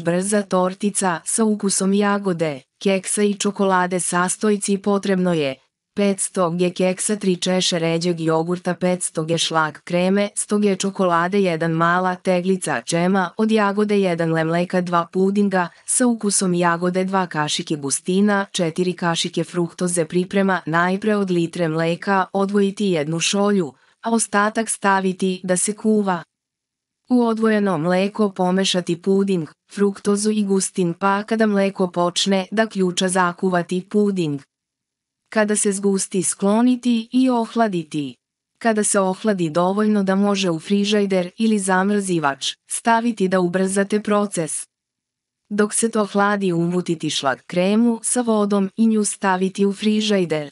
brza tortica sa ukusom jagode, keksa i čokolade sastojci potrebno je 500 g keksa 3 češe ređeg jogurta 500 g šlag kreme 100 g čokolade 1 mala teglica čema od jagode 1 le 2 pudinga sa ukusom jagode 2 kašike gustina 4 kašike fruktoze priprema najpre od litre mleka odvojiti jednu šolju a ostatak staviti da se kuva u odvojeno mleko pomešati puding, fruktozu i gustin pa kada mleko počne da ključa zakuvati puding. Kada se zgusti skloniti i ohladiti. Kada se ohladi dovoljno da može u frižajder ili zamrzivač staviti da ubrzate proces. Dok se to hladi umutiti šlag kremu sa vodom i nju staviti u frižajder.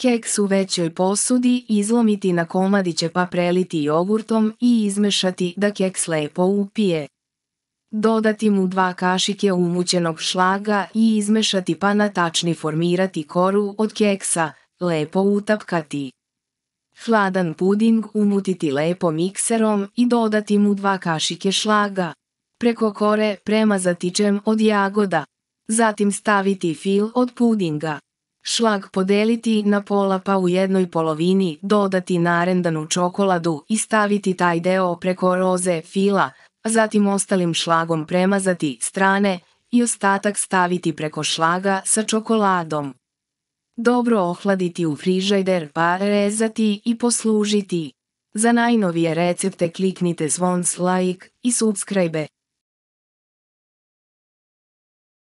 Keks u većoj posudi izlomiti na komadiće pa preliti jogurtom i izmešati da keks lepo upije. Dodati mu dva kašike umućenog šlaga i izmešati pa na tačni formirati koru od keksa, lepo utapkati. Hladan puding umutiti lepo mikserom i dodati mu dva kašike šlaga. Preko kore premazati čem od jagoda. Zatim staviti fil od pudinga. Šlag podeliti na pola pa u jednoj polovini dodati narendanu čokoladu i staviti taj deo preko roze fila, a zatim ostalim šlagom premazati strane i ostatak staviti preko šlaga sa čokoladom. Dobro ohladiti u frižajder pa rezati i poslužiti. Za najnovije recepte kliknite zvon like i subscribe.